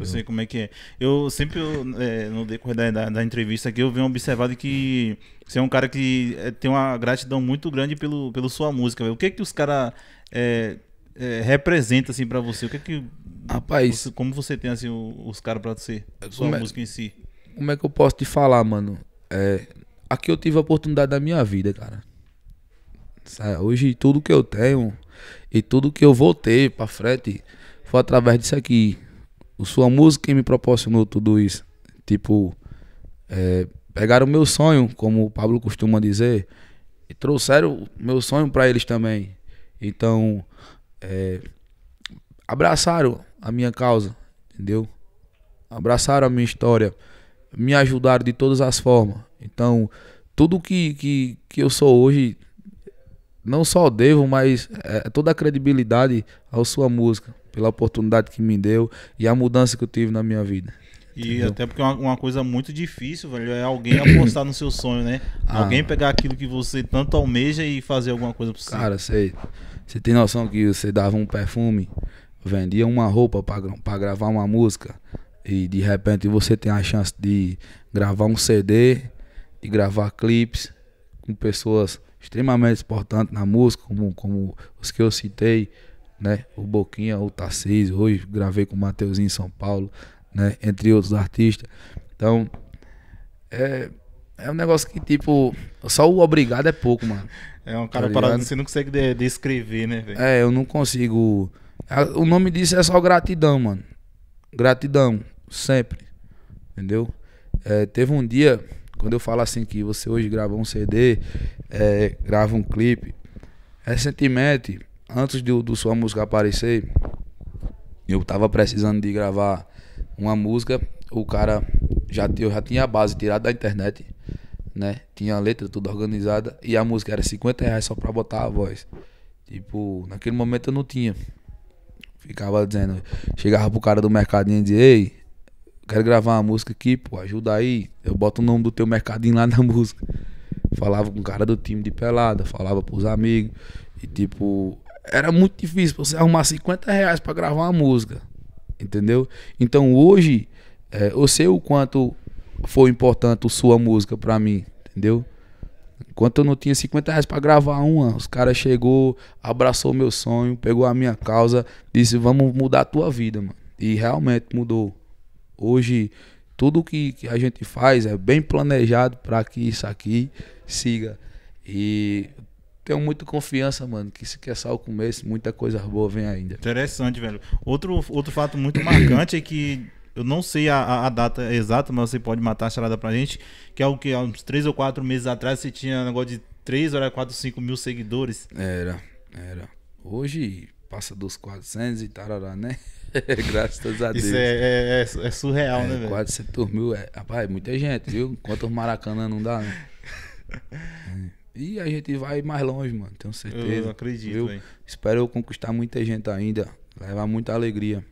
Eu sei como é que é. Eu sempre, é, no decorrer da, da, da, entrevista aqui, eu venho observado que você é um cara que é, tem uma gratidão muito grande pelo, pelo sua música. Véio. O que é que os caras é, é, representam assim, para você? O que é que. Rapaz. Você, como você tem assim, os caras pra você? Sua é música em si? Como é que eu posso te falar, mano? É, aqui eu tive a oportunidade da minha vida, cara. Hoje tudo que eu tenho e tudo que eu voltei pra frente foi através disso aqui sua música me proporcionou tudo isso. Tipo, é, pegaram o meu sonho, como o Pablo costuma dizer, e trouxeram o meu sonho para eles também. Então, é, abraçaram a minha causa, entendeu? Abraçaram a minha história, me ajudaram de todas as formas. Então, tudo que, que, que eu sou hoje, não só devo, mas é, toda a credibilidade à sua música pela oportunidade que me deu e a mudança que eu tive na minha vida. E Entendeu? até porque é uma, uma coisa muito difícil, velho, é alguém apostar no seu sonho, né? Ah. Alguém pegar aquilo que você tanto almeja e fazer alguma coisa pra você. Cara, sei você tem noção que você dava um perfume, vendia uma roupa para gravar uma música e de repente você tem a chance de gravar um CD, de gravar clipes com pessoas extremamente importantes na música, como, como os que eu citei, né? O Boquinha, o Tarcísio, hoje gravei com o Mateuzinho em São Paulo, né? Entre outros artistas. Então, é, é um negócio que, tipo, só o obrigado é pouco, mano. É um cara tá parado, você não consegue de, descrever, né, velho? É, eu não consigo. O nome disso é só gratidão, mano. Gratidão, sempre. Entendeu? É, teve um dia, quando eu falo assim, que você hoje grava um CD, é, grava um clipe. Recentemente, antes do, do sua música aparecer, eu tava precisando de gravar uma música, o cara já eu já tinha a base tirada da internet, né? Tinha a letra tudo organizada e a música era 50 reais só pra botar a voz. Tipo, naquele momento eu não tinha. Ficava dizendo, chegava pro cara do mercadinho e dizia, ei, quero gravar uma música aqui, pô, ajuda aí. Eu boto o nome do teu mercadinho lá na música. Falava com o cara do time de pelada, falava pros amigos. E tipo, era muito difícil você arrumar 50 reais para gravar uma música. Entendeu? Então hoje, é, eu sei o quanto foi importante sua música para mim. Entendeu? Enquanto eu não tinha 50 reais para gravar uma, os caras chegou, abraçou meu sonho, pegou a minha causa, disse: Vamos mudar a tua vida, mano. E realmente mudou. Hoje, tudo que, que a gente faz é bem planejado para que isso aqui siga. E tenho muita confiança, mano, que se quer só o começo, muita coisa boa vem ainda. Interessante, velho. Outro, outro fato muito marcante é que eu não sei a, a, data exata, mas você pode matar a charada pra gente, que é o que há uns três ou quatro meses atrás você tinha um negócio de três quatro cinco mil seguidores. Era, era. Hoje passa dos 400 e tarará, né? Graças a Deus. Isso é, é, é, é surreal, é, né, velho? 400 mil, é, rapaz, é muita gente, viu? Quantos Maracanã não dá, né? E a gente vai mais longe, mano, tenho certeza. Eu acredito, eu, Espero eu conquistar muita gente ainda, levar muita alegria.